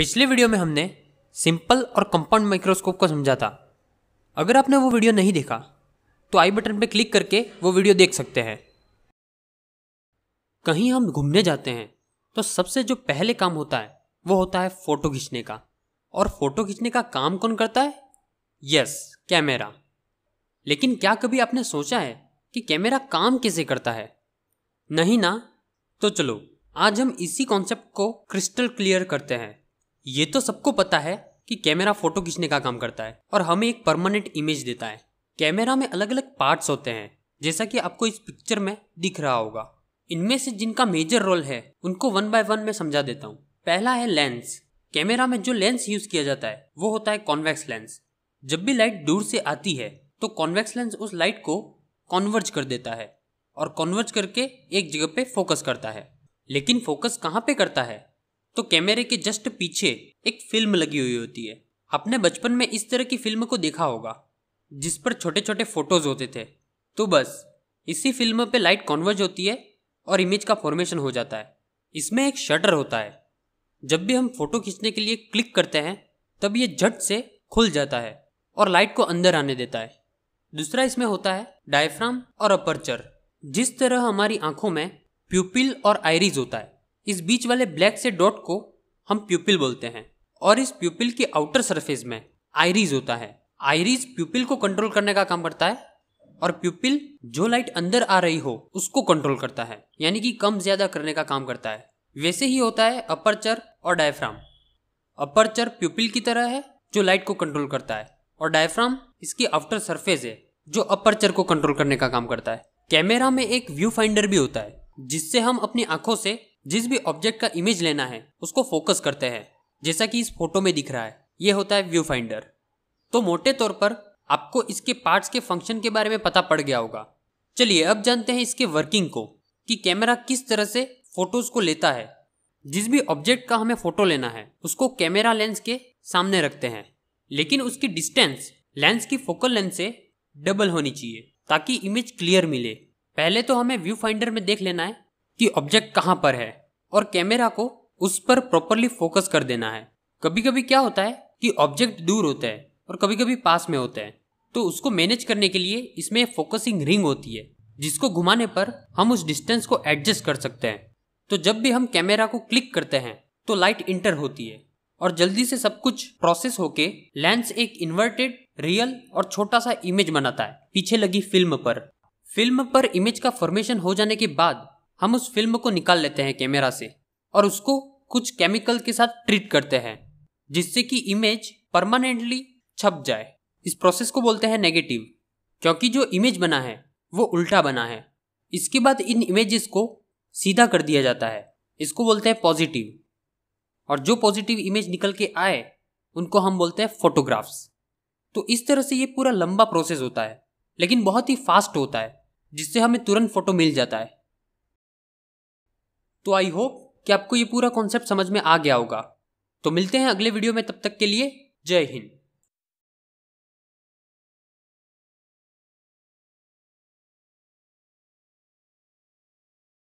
पिछले वीडियो में हमने सिंपल और कंपाउंड माइक्रोस्कोप को समझा था अगर आपने वो वीडियो नहीं देखा तो आई बटन पर क्लिक करके वो वीडियो देख सकते हैं कहीं हम घूमने जाते हैं तो सबसे जो पहले काम होता है वो होता है फ़ोटो खींचने का और फ़ोटो खींचने का काम कौन करता है यस कैमरा लेकिन क्या कभी आपने सोचा है कि कैमरा काम कैसे करता है नहीं ना तो चलो आज हम इसी कॉन्सेप्ट को क्रिस्टल क्लियर करते हैं ये तो सबको पता है कि कैमरा फोटो खींचने का काम करता है और हमें एक परमानेंट इमेज देता है कैमरा में अलग अलग पार्ट्स होते हैं जैसा कि आपको इस पिक्चर में दिख रहा होगा इनमें से जिनका मेजर रोल है उनको वन बाय वन में समझा देता हूँ पहला है लेंस कैमरा में जो लेंस यूज किया जाता है वो होता है कॉन्वेक्स लेंस जब भी लाइट दूर से आती है तो कॉन्वेक्स लेंस उस लाइट को कॉन्वर्ज कर देता है और कॉन्वर्ज करके एक जगह पे फोकस करता है लेकिन फोकस कहाँ पे करता है तो कैमरे के जस्ट पीछे एक फिल्म लगी हुई होती है आपने बचपन में इस तरह की फिल्म को देखा होगा जिस पर छोटे छोटे फोटोज होते थे तो बस इसी फिल्म पे लाइट कॉन्वर्ज होती है और इमेज का फॉर्मेशन हो जाता है इसमें एक शटर होता है जब भी हम फोटो खींचने के लिए क्लिक करते हैं तब ये झट से खुल जाता है और लाइट को अंदर आने देता है दूसरा इसमें होता है डायफ्राम और अपर्चर जिस तरह हमारी आंखों में प्यूपिल और आयरिज होता है इस बीच वाले ब्लैक से डॉट को हम प्यूपिल बोलते हैं और इस प्यूपिल के आउटर सरफेस में आयरीज होता है आयरीज प्यूपिल को कंट्रोल करने का काम करता है और प्यूपिल जो लाइट अंदर आ रही हो उसको कंट्रोल करता है यानी कि कम ज्यादा करने का काम करता है वैसे ही होता है अपरचर और डायफ्राम अपरचर प्यूपिल की तरह है जो लाइट को कंट्रोल करता है और डायफ्राम इसकी आउटर सरफेस है जो अपरचर को कंट्रोल करने का काम करता है कैमरा में एक व्यू फाइंडर भी होता है जिससे हम अपनी आंखों से जिस भी ऑब्जेक्ट का इमेज लेना है उसको फोकस करते हैं जैसा कि इस फोटो में दिख रहा है ये होता है व्यू फाइंडर तो मोटे तौर पर आपको इसके पार्ट्स के फंक्शन के बारे में पता पड़ गया होगा चलिए अब जानते हैं इसके वर्किंग को कि कैमरा किस तरह से फोटोज को लेता है जिस भी ऑब्जेक्ट का हमें फोटो लेना है उसको कैमरा लेंस के सामने रखते हैं लेकिन उसकी डिस्टेंस लेंस की फोकल लेंथ से डबल होनी चाहिए ताकि इमेज क्लियर मिले पहले तो हमें व्यू फाइंडर में देख लेना है कि ऑब्जेक्ट कहाँ पर है और कैमरा को उस पर प्रॉपरली फोकस कर देना है कभी कभी क्या होता है कि ऑब्जेक्ट दूर होता है और कभी कभी पास में होता है तो उसको मैनेज करने के लिए इसमें फोकसिंग रिंग होती है जिसको घुमाने पर हम उस डिस्टेंस को एडजस्ट कर सकते हैं तो जब भी हम कैमरा को क्लिक करते हैं तो लाइट इंटर होती है और जल्दी से सब कुछ प्रोसेस होके लेंस एक इन्वर्टेड रियल और छोटा सा इमेज बनाता है पीछे लगी फिल्म पर फिल्म पर इमेज का फॉर्मेशन हो जाने के बाद हम उस फिल्म को निकाल लेते हैं कैमरा से और उसको कुछ केमिकल के साथ ट्रीट करते हैं जिससे कि इमेज परमानेंटली छप जाए इस प्रोसेस को बोलते हैं नेगेटिव क्योंकि जो इमेज बना है वो उल्टा बना है इसके बाद इन इमेजेस को सीधा कर दिया जाता है इसको बोलते हैं पॉजिटिव और जो पॉजिटिव इमेज निकल के आए उनको हम बोलते हैं फोटोग्राफ्स तो इस तरह से ये पूरा लंबा प्रोसेस होता है लेकिन बहुत ही फास्ट होता है जिससे हमें तुरंत फोटो मिल जाता है तो आई होप कि आपको ये पूरा कॉन्सेप्ट समझ में आ गया होगा तो मिलते हैं अगले वीडियो में तब तक के लिए जय हिंद